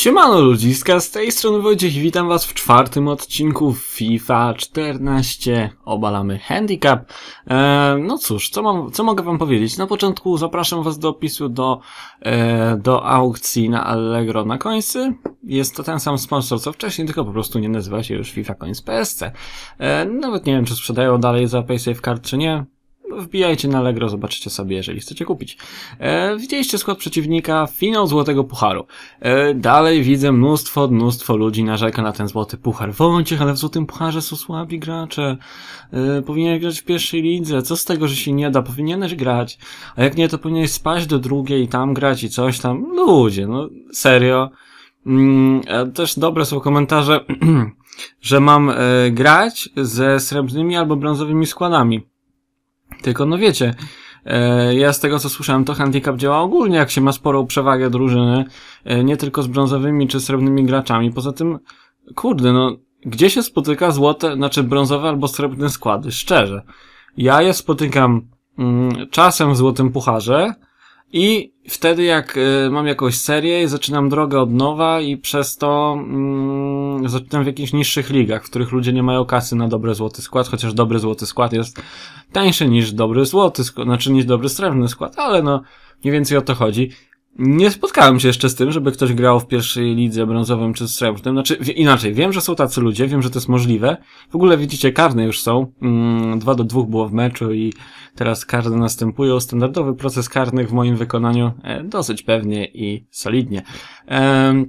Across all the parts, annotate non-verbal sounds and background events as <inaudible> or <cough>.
Siemano ludziska, z tej strony Wojciech i witam was w czwartym odcinku FIFA 14. Obalamy handicap. Eee, no cóż, co, mam, co mogę wam powiedzieć? Na początku zapraszam was do opisu do, e, do aukcji na Allegro na końcy. Jest to ten sam sponsor co wcześniej, tylko po prostu nie nazywa się już FIFA Coins PSC. E, nawet nie wiem, czy sprzedają dalej za paysafecard Card, czy nie. No, wbijajcie na Allegro, zobaczycie sobie, jeżeli chcecie kupić. E, widzieliście skład przeciwnika, finał Złotego Pucharu. E, dalej widzę mnóstwo, mnóstwo ludzi narzeka na ten Złoty Puchar. Wojciech, ale w Złotym Pucharze są słabi gracze. E, powinien grać w pierwszej lidze. Co z tego, że się nie da? Powinieneś grać. A jak nie, to powinieneś spaść do drugiej i tam grać i coś tam. Ludzie, no serio. Mm, e, też dobre są komentarze, <clears throat> że mam e, grać ze srebrnymi albo brązowymi składami. Tylko no wiecie, e, ja z tego co słyszałem, to handicap działa ogólnie, jak się ma sporą przewagę drużyny, e, nie tylko z brązowymi czy srebrnymi graczami. Poza tym, kurde, no, gdzie się spotyka złote, znaczy brązowe albo srebrne składy? Szczerze. Ja je spotykam mm, czasem w złotym pucharze i wtedy jak y, mam jakąś serię, i zaczynam drogę od nowa i przez to mm, zaczynam w jakichś niższych ligach, w których ludzie nie mają kasy na dobry złoty skład, chociaż dobry złoty skład jest tańszy niż dobry złoty skład, znaczy niż dobry srebrny skład, ale no, mniej więcej o to chodzi. Nie spotkałem się jeszcze z tym, żeby ktoś grał w pierwszej lidze brązowym czy srebrnym. Znaczy, inaczej, wiem, że są tacy ludzie, wiem, że to jest możliwe. W ogóle widzicie, karne już są. Mm, 2 do 2 było w meczu i teraz karne następują. Standardowy proces karnych w moim wykonaniu e, dosyć pewnie i solidnie. Ehm,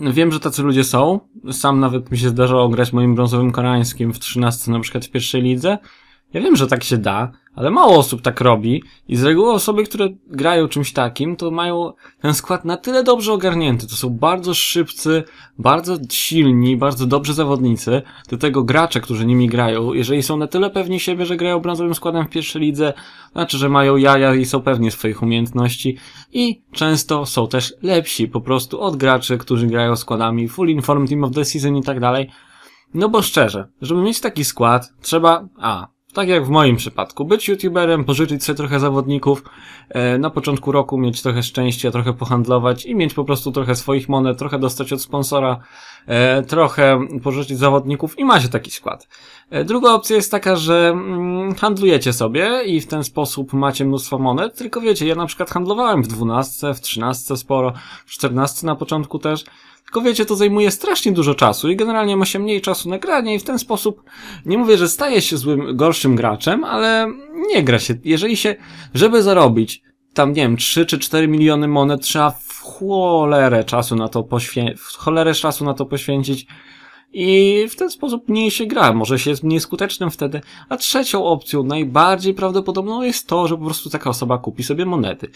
no wiem, że tacy ludzie są. Sam nawet mi się zdarzało grać moim brązowym koreańskim w 13 na przykład w pierwszej lidze. Ja wiem, że tak się da, ale mało osób tak robi i z reguły osoby, które grają czymś takim, to mają ten skład na tyle dobrze ogarnięty. To są bardzo szybcy, bardzo silni, bardzo dobrzy zawodnicy. Do tego gracze, którzy nimi grają, jeżeli są na tyle pewni siebie, że grają brązowym składem w pierwszej lidze, znaczy, że mają jaja i są pewni swoich umiejętności i często są też lepsi po prostu od graczy, którzy grają składami full inform team of the season i tak dalej. No bo szczerze, żeby mieć taki skład, trzeba a tak jak w moim przypadku, być youtuberem, pożyczyć sobie trochę zawodników, e, na początku roku mieć trochę szczęścia, trochę pohandlować i mieć po prostu trochę swoich monet, trochę dostać od sponsora, e, trochę pożyczyć zawodników i ma się taki skład. E, druga opcja jest taka, że mm, handlujecie sobie i w ten sposób macie mnóstwo monet, tylko wiecie, ja na przykład handlowałem w 12, w 13 sporo, w 14 na początku też, tylko wiecie, to zajmuje strasznie dużo czasu i generalnie ma się mniej czasu na granie i w ten sposób nie mówię, że staje się złym, gorszym graczem, ale nie gra się. Jeżeli się, żeby zarobić tam, nie wiem, 3 czy 4 miliony monet, trzeba w cholerę czasu na to poświęcić, w cholerę czasu na to poświęcić i w ten sposób mniej się gra, może się jest mniej skutecznym wtedy. A trzecią opcją, najbardziej prawdopodobną jest to, że po prostu taka osoba kupi sobie monety.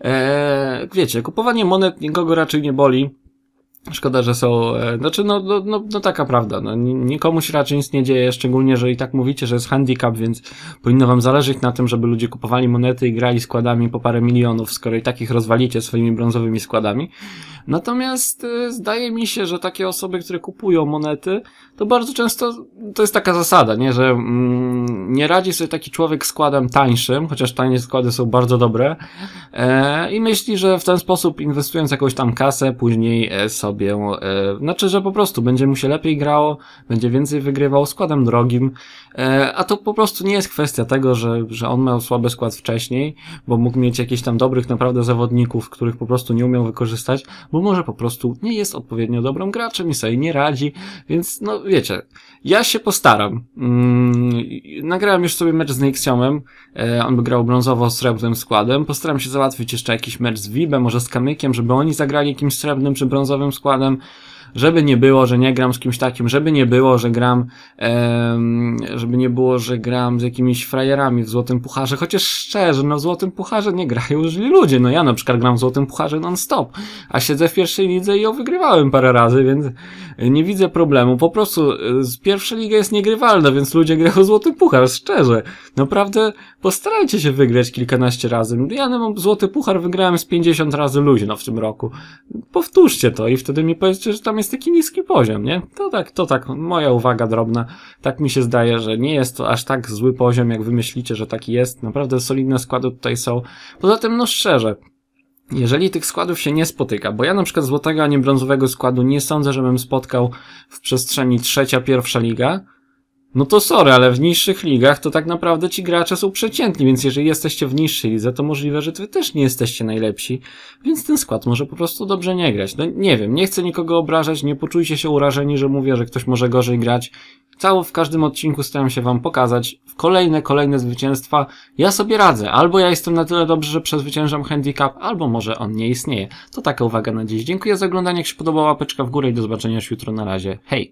Eee, wiecie, kupowanie monet nikogo raczej nie boli. Szkoda, że są. E, znaczy, no, no, no, no taka prawda. No, nikomu się raczej nic nie dzieje, szczególnie, że i tak mówicie, że jest handicap, więc powinno wam zależeć na tym, żeby ludzie kupowali monety i grali składami po parę milionów, skoro i takich rozwalicie swoimi brązowymi składami. Natomiast e, zdaje mi się, że takie osoby, które kupują monety, to bardzo często to jest taka zasada, nie? Że mm, nie radzi sobie taki człowiek składem tańszym, chociaż tanie składy są bardzo dobre, e, i myśli, że w ten sposób inwestując jakąś tam kasę, później e, sobie sobie. E, znaczy, że po prostu będzie mu się lepiej grało, będzie więcej wygrywał składem drogim. E, a to po prostu nie jest kwestia tego, że, że on miał słaby skład wcześniej, bo mógł mieć jakichś tam dobrych naprawdę zawodników, których po prostu nie umiał wykorzystać, bo może po prostu nie jest odpowiednio dobrym graczem i sobie nie radzi, więc no wiecie, ja się postaram. Mm, nagrałem już sobie mecz z Nixiomem, e, on by grał brązowo-srebrnym składem, postaram się załatwić jeszcze jakiś mecz z Vibem, może z Kamykiem, żeby oni zagrali jakimś srebrnym czy brązowym składem, żeby nie było, że nie gram z kimś takim, żeby nie było, że gram, żeby nie było, że gram z jakimiś frajerami w Złotym Pucharze, chociaż szczerze, no w Złotym Pucharze nie grają już ludzie, no ja na przykład gram w Złotym Pucharze non-stop, a siedzę w pierwszej lidze i ją wygrywałem parę razy, więc nie widzę problemu. Po prostu e, z pierwsza liga jest niegrywalna, więc ludzie grają <laughs> złoty puchar, szczerze. Naprawdę postarajcie się wygrać kilkanaście razy. Ja no, złoty puchar, wygrałem z 50 razy luźno w tym roku. Powtórzcie to i wtedy mi powiedzcie, że tam jest taki niski poziom, nie? To tak, to tak, moja uwaga drobna. Tak mi się zdaje, że nie jest to aż tak zły poziom, jak wy myślicie, że taki jest. Naprawdę solidne składy tutaj są. Poza tym, no szczerze, jeżeli tych składów się nie spotyka, bo ja na przykład złotego ani brązowego składu nie sądzę, żebym spotkał w przestrzeni trzecia, pierwsza liga, no to sorry, ale w niższych ligach to tak naprawdę ci gracze są przeciętni, więc jeżeli jesteście w niższej lidze, to możliwe, że wy też nie jesteście najlepsi, więc ten skład może po prostu dobrze nie grać. No nie wiem, nie chcę nikogo obrażać, nie poczujcie się urażeni, że mówię, że ktoś może gorzej grać. Cało w każdym odcinku staram się wam pokazać kolejne, kolejne zwycięstwa. Ja sobie radzę, albo ja jestem na tyle dobrze, że przezwyciężam handicap, albo może on nie istnieje. To taka uwaga na dziś. Dziękuję za oglądanie, jak się podobała łapeczka w górę i do zobaczenia już jutro. Na razie. Hej!